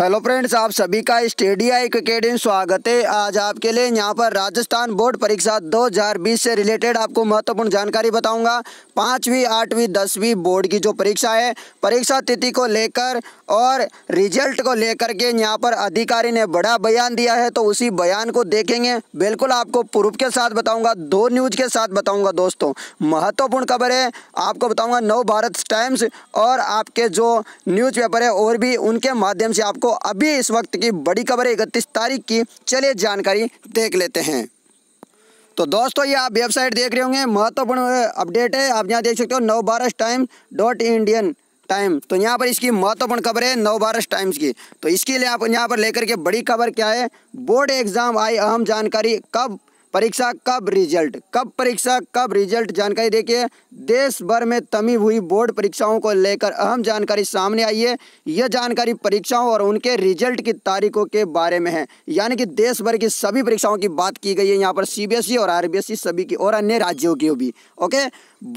hello friends आप सभी का स्टेडिया में स्वागत है आज आपके लिए यहाँ पर राजस्थान बोर्ड परीक्षा 2020 से रिलेटेड आपको महत्वपूर्ण जानकारी बताऊंगा पाँचवीं आठवीं दसवीं बोर्ड की जो परीक्षा है परीक्षा तिथि को लेकर और रिजल्ट को लेकर के यहाँ पर अधिकारी ने बड़ा बयान दिया है तो उसी बयान को देखेंगे बिल्कुल आपको प्रूफ के साथ बताऊँगा दो न्यूज के साथ बताऊँगा दोस्तों महत्वपूर्ण खबर है आपको बताऊँगा नव भारत टाइम्स और आपके जो न्यूज़ है और भी उनके माध्यम से आपको तो अभी इस वक्त की बड़ी खबर इकतीस तारीख की चलिए जानकारी देख लेते हैं तो दोस्तों ये आप वेबसाइट देख रहे होंगे महत्वपूर्ण अपडेट है आप यहाँ देख सकते हो Navbharat time dot Indian time तो यहाँ पर इसकी महत्वपूर्ण खबर है नव भारत टाइम्स की तो इसके लिए आप यहाँ पर लेकर के बड़ी खबर क्या है बोर्ड एग्जाम आई अहम जानकारी कब परीक्षा कब रिजल्ट कब परीक्षा कब रिजल्ट जानकारी देखिए देश भर में तमी हुई बोर्ड परीक्षाओं को लेकर अहम जानकारी सामने आई है यह जानकारी परीक्षाओं और उनके रिजल्ट की तारीखों के बारे में है यानी कि देश भर की सभी परीक्षाओं की बात की गई है यहाँ पर सी e और आर e सभी की और अन्य राज्यों की भी okay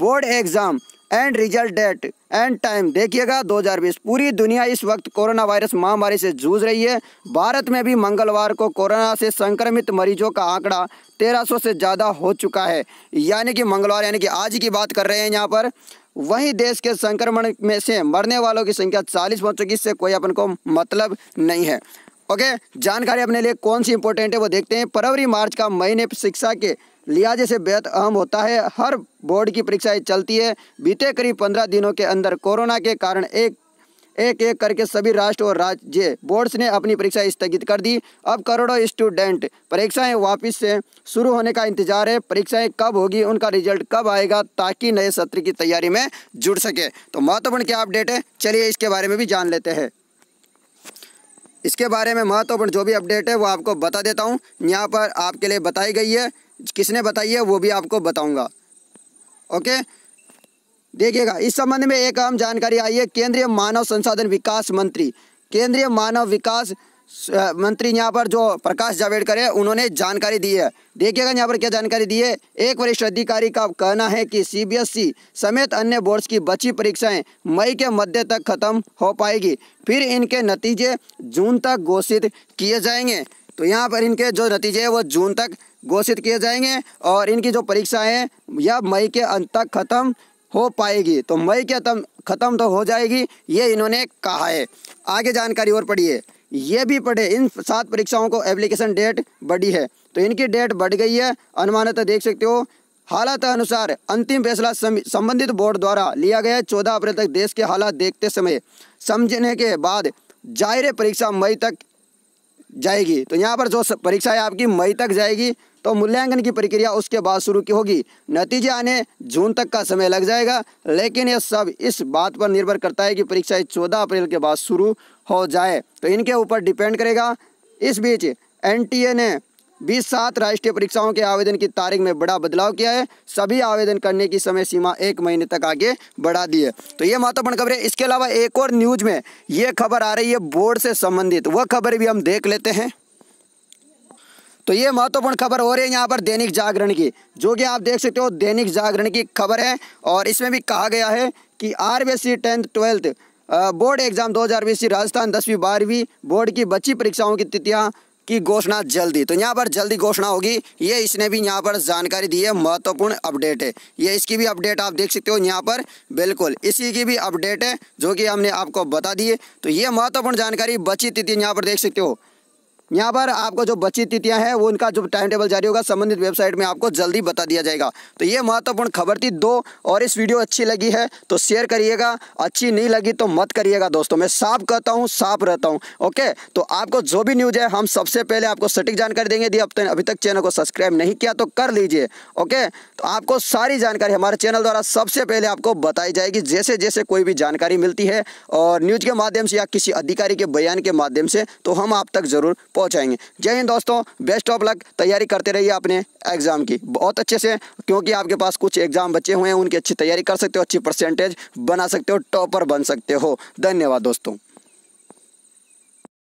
board exam and result date and time देखिएगा 2020 पूरी दुनिया इस वक्त कोरोना वायरस महामारी से जूझ रही है भारत में भी मंगलवार को कोरोना से संक्रमित मरीजों का आंकड़ा 1300 से ज़्यादा हो चुका है यानी कि मंगलवार यानी कि आज की बात कर रहे हैं यहाँ पर वहीं देश के संक्रमण में से मरने वालों की संख्या चालीस पहुँच चुकी इससे कोई अपन को मतलब नहीं है ओके जानकारी अपने लिए कौन सी इंपॉर्टेंट है वो देखते हैं फरवरी मार्च का महीने शिक्षा के लिहाजे से बेहद अहम होता है हर बोर्ड की परीक्षाएं चलती है बीते करीब पंद्रह दिनों के अंदर कोरोना के कारण एक एक एक करके सभी राष्ट्र और राज्य बोर्ड्स ने अपनी परीक्षा स्थगित कर दी अब करोड़ों स्टूडेंट परीक्षाएं वापस से शुरू होने का इंतजार है परीक्षाएं कब होगी उनका रिजल्ट कब आएगा ताकि नए सत्र की तैयारी में जुड़ सके तो महत्वपूर्ण क्या अपडेट है चलिए इसके बारे में भी जान लेते हैं इसके बारे में महत्वपूर्ण जो भी अपडेट है वो आपको बता देता हूँ यहाँ पर आपके लिए बताई गई है किसने बताई है वो भी आपको बताऊंगा ओके देखिएगा इस संबंध में एक अहम जानकारी आई है केंद्रीय मानव संसाधन विकास मंत्री केंद्रीय मानव विकास मंत्री यहाँ पर जो प्रकाश जावड़ेकर है उन्होंने जानकारी दी है देखिएगा यहाँ पर क्या जानकारी दी है एक वरिष्ठ अधिकारी का कहना है कि सीबीएसई e समेत अन्य बोर्ड्स की बची परीक्षाएं मई के मध्य तक खत्म हो पाएगी फिर इनके नतीजे जून तक घोषित किए जाएंगे तो यहाँ पर इनके जो नतीजे हैं वो जून तक घोषित किए जाएंगे और इनकी जो परीक्षा है यह मई के अंत तक ख़त्म हो पाएगी तो मई के तम ख़त्म तो हो जाएगी ये इन्होंने कहा है आगे जानकारी और पढ़िए ये भी पढ़े इन सात परीक्षाओं को एप्लीकेशन डेट बढ़ी है तो इनकी डेट बढ़ गई है अनुमानतः देख सकते हो हालात अनुसार अंतिम फैसला संबंधित बोर्ड द्वारा लिया गया है चौदह अप्रैल तक देश के हालात देखते समय समझने के बाद जाहिर परीक्षा मई तक जाएगी तो यहाँ पर जो परीक्षा है आपकी मई तक जाएगी तो मूल्यांकन की प्रक्रिया उसके बाद शुरू की होगी नतीजे आने जून तक का समय लग जाएगा लेकिन यह सब इस बात पर निर्भर करता है कि परीक्षा चौदह अप्रैल के बाद शुरू हो जाए तो इनके ऊपर डिपेंड करेगा इस बीच एनटीए ने बीस सात राष्ट्रीय परीक्षाओं के आवेदन की तारीख में बड़ा बदलाव किया है सभी आवेदन करने की समय सीमा एक महीने तक आगे बढ़ा दी है तो ये महत्वपूर्ण खबर है इसके अलावा एक और न्यूज में ये खबर आ रही है बोर्ड से संबंधित वह खबर भी हम देख लेते हैं तो ये महत्वपूर्ण खबर हो रही है यहाँ पर दैनिक जागरण की जो कि आप देख सकते हो दैनिक जागरण की खबर है और इसमें भी कहा गया है कि R B C tenth twelfth board exam बीस राजस्थान दसवीं बारहवीं बोर्ड की बची परीक्षाओं की तिथियाँ की घोषणा जल्दी तो यहाँ पर जल्दी घोषणा होगी ये इसने भी यहाँ पर जानकारी दी है महत्वपूर्ण अपडेट है ये इसकी भी अपडेट आप देख सकते हो यहाँ पर बिल्कुल इसी की भी अपडेट है जो कि हमने आपको बता दी है तो ये महत्वपूर्ण जानकारी बची तिथि तो यहाँ पर देख सकते हो यहाँ पर आपको जो बची तिथियाँ हैं वो उनका जो टाइम टेबल जारी होगा संबंधित वेबसाइट में आपको जल्दी बता दिया जाएगा तो ये महत्वपूर्ण खबर थी दो और इस वीडियो अच्छी लगी है तो शेयर करिएगा अच्छी नहीं लगी तो मत करिएगा दोस्तों मैं साफ कहता हूँ साफ रहता हूँ ओके तो आपको जो भी न्यूज़ है हम सबसे पहले आपको सटीक जानकारी देंगे यदि अभी तक चैनल को सब्सक्राइब नहीं किया तो कर लीजिए ओके तो आपको सारी जानकारी हमारे चैनल द्वारा सबसे पहले आपको बताई जाएगी जैसे जैसे कोई भी जानकारी मिलती है और न्यूज़ के माध्यम से या किसी अधिकारी के बयान के माध्यम से तो हम आप तक ज़रूर पहुँचाएंगे जय हिंद दोस्तों बेस्ट ऑफ लक तैयारी करते रहिए अपने एग्ज़ाम की बहुत अच्छे से क्योंकि आपके पास कुछ एग्ज़ाम बचे हुए हैं उनकी अच्छी तैयारी कर सकते हो अच्छी परसेंटेज बना सकते हो टॉपर बन सकते हो धन्यवाद दोस्तों